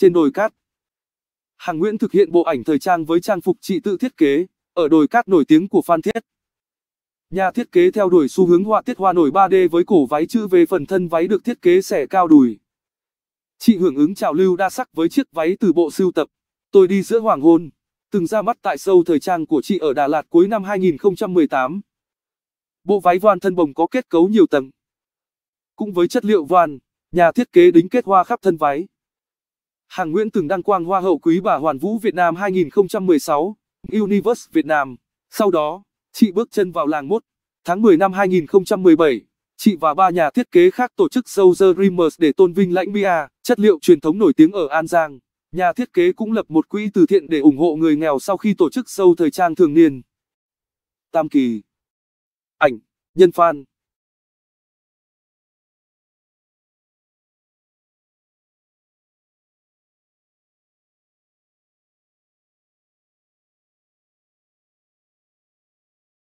Trên đồi cát, Hàng Nguyễn thực hiện bộ ảnh thời trang với trang phục chị tự thiết kế, ở đồi cát nổi tiếng của Phan Thiết. Nhà thiết kế theo đuổi xu hướng họa tiết hoa nổi 3D với cổ váy chữ V phần thân váy được thiết kế xẻ cao đùi. Chị hưởng ứng trào lưu đa sắc với chiếc váy từ bộ sưu tập Tôi đi giữa hoàng hôn, từng ra mắt tại show thời trang của chị ở Đà Lạt cuối năm 2018. Bộ váy voan thân bồng có kết cấu nhiều tầng. Cũng với chất liệu voan, nhà thiết kế đính kết hoa khắp thân váy. Hàng Nguyễn từng đăng quang Hoa hậu quý bà Hoàn Vũ Việt Nam 2016, Universe Việt Nam. Sau đó, chị bước chân vào làng mốt. Tháng 10 năm 2017, chị và ba nhà thiết kế khác tổ chức Show The Dreamers để tôn vinh lãnh bia, chất liệu truyền thống nổi tiếng ở An Giang. Nhà thiết kế cũng lập một quỹ từ thiện để ủng hộ người nghèo sau khi tổ chức show thời trang thường niên. Tam Kỳ Ảnh Nhân Phan